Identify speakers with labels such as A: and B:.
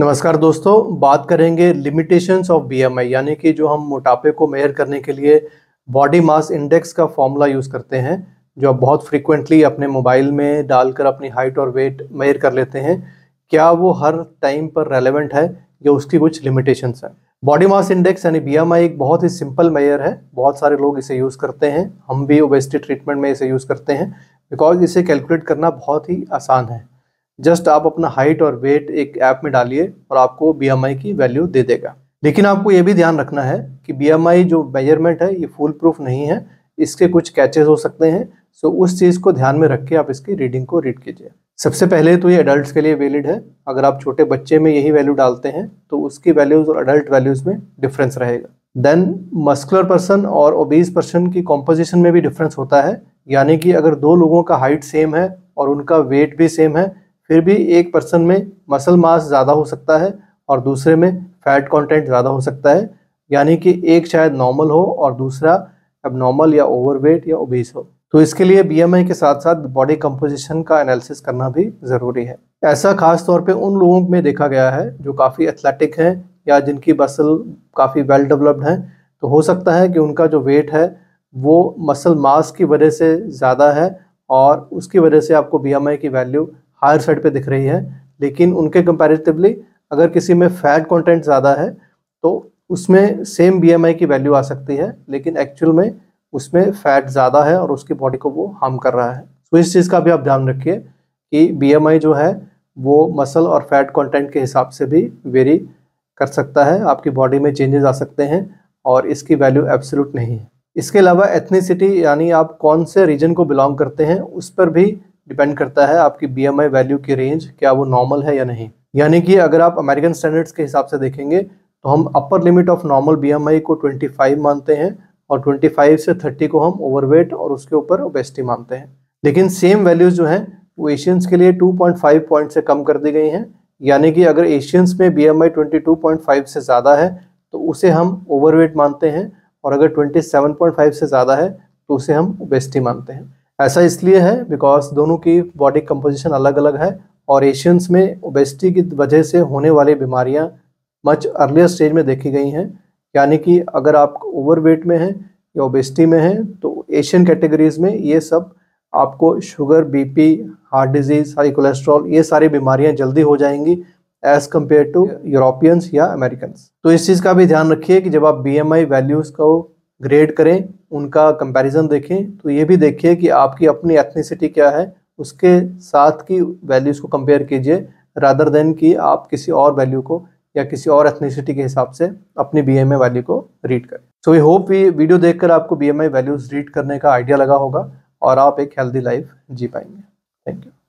A: नमस्कार दोस्तों बात करेंगे लिमिटेशंस ऑफ बीएमआई यानी कि जो हम मोटापे को मेयर करने के लिए बॉडी मास इंडेक्स का फॉर्मूला यूज़ करते हैं जो आप बहुत फ्रीक्वेंटली अपने मोबाइल में डालकर अपनी हाइट और वेट मेयर कर लेते हैं क्या वो हर टाइम पर रेलेवेंट है या उसकी कुछ लिमिटेशंस हैं बॉडी मास इंडेक्स यानी बी एक बहुत ही सिंपल मेयर है बहुत सारे लोग इसे यूज़ करते हैं हम भी ओबेसिटी ट्रीटमेंट में इसे यूज़ करते हैं बिकॉज इसे कैलकुलेट करना बहुत ही आसान है जस्ट आप अपना हाइट और वेट एक ऐप में डालिए और आपको बी की वैल्यू दे देगा लेकिन आपको ये भी ध्यान रखना है कि बी जो मेजरमेंट है ये फुल प्रूफ नहीं है इसके कुछ कैचेस हो सकते हैं सो उस चीज़ को ध्यान में रख के आप इसकी रीडिंग को रीड कीजिए सबसे पहले तो ये अडल्ट के लिए वैलिड है अगर आप छोटे बच्चे में यही वैल्यू डालते हैं तो उसकी वैल्यूज़ और अडल्ट वैल्यूज़ में डिफरेंस रहेगा देन मस्कुलर पर्सन और ओबीज पर्सन की कॉम्पोजिशन में भी डिफरेंस होता है यानी कि अगर दो लोगों का हाइट सेम है और उनका वेट भी सेम है फिर भी एक पर्सन में मसल मास ज़्यादा हो सकता है और दूसरे में फैट कंटेंट ज़्यादा हो सकता है यानी कि एक शायद नॉर्मल हो और दूसरा अब नॉर्मल या ओवरवेट या ओबेस हो तो इसके लिए बीएमआई के साथ साथ बॉडी कंपोजिशन का एनालिसिस करना भी ज़रूरी है ऐसा खास तौर पे उन लोगों में देखा गया है जो काफ़ी एथलेटिक हैं या जिनकी मसल काफ़ी वेल डेवलप्ड हैं तो हो सकता है कि उनका जो वेट है वो मसल मास की वजह से ज़्यादा है और उसकी वजह से आपको बी की वैल्यू हायर साइड पे दिख रही है लेकिन उनके कंपैरेटिवली अगर किसी में फैट कंटेंट ज़्यादा है तो उसमें सेम बीएमआई की वैल्यू आ सकती है लेकिन एक्चुअल में उसमें फैट ज़्यादा है और उसकी बॉडी को वो हार्म कर रहा है तो इस चीज़ का भी आप ध्यान रखिए कि बी जो है वो मसल और फैट कॉन्टेंट के हिसाब से भी वेरी कर सकता है आपकी बॉडी में चेंजेस आ सकते हैं और इसकी वैल्यू एब्सोलूट नहीं है इसके अलावा एथनीसिटी यानी आप कौन से रीजन को बिलोंग करते हैं उस पर भी डिपेंड करता है आपकी बी वैल्यू की रेंज क्या वो नॉर्मल है या नहीं यानी कि अगर आप अमेरिकन स्टैंडर्ड्स के हिसाब से देखेंगे तो हम upper limit of normal B को 25 मानते हैं और 25 से 30 को हम ओवरवेट और उसके ऊपर ओबेसिटी मानते हैं लेकिन सेम वैल्यूज़ जो हैं वो एशियंस के लिए 2.5 पॉइंट से कम कर दी गई हैं यानी कि अगर एशियंस में बी एम फाइव से ज़्यादा है तो उसे हम ओवरवेट मानते हैं और अगर 27.5 से ज़्यादा है तो उसे हम ओबेसिटी मानते हैं ऐसा इसलिए है बिकॉज दोनों की बॉडी कंपोजिशन अलग अलग है और एशियंस में ओबेसिटी की वजह से होने वाली बीमारियां मच अर्लियर स्टेज में देखी गई हैं यानी कि अगर आप ओवरवेट में हैं या ओबेसिटी में हैं तो एशियन कैटेगरीज में ये सब आपको sugar BP heart disease high cholesterol ये सारी बीमारियां जल्दी हो जाएंगी एज़ कम्पेयर टू यूरोपियंस या अमेरिकन तो इस चीज़ का भी ध्यान रखिए कि जब आप बी वैल्यूज़ को ग्रेड करें उनका कंपैरिजन देखें तो ये भी देखिए कि आपकी अपनी एथनिसिटी क्या है उसके साथ की वैल्यूज़ को कंपेयर कीजिए रादर देन कि आप किसी और वैल्यू को या किसी और एथनिसिटी के हिसाब से अपनी बी एम वैल्यू को रीड करें सो वी होप ये वीडियो देखकर आपको बी एम वैल्यूज़ रीड करने का आइडिया लगा होगा और आप एक हेल्दी लाइफ जी पाएंगे थैंक यू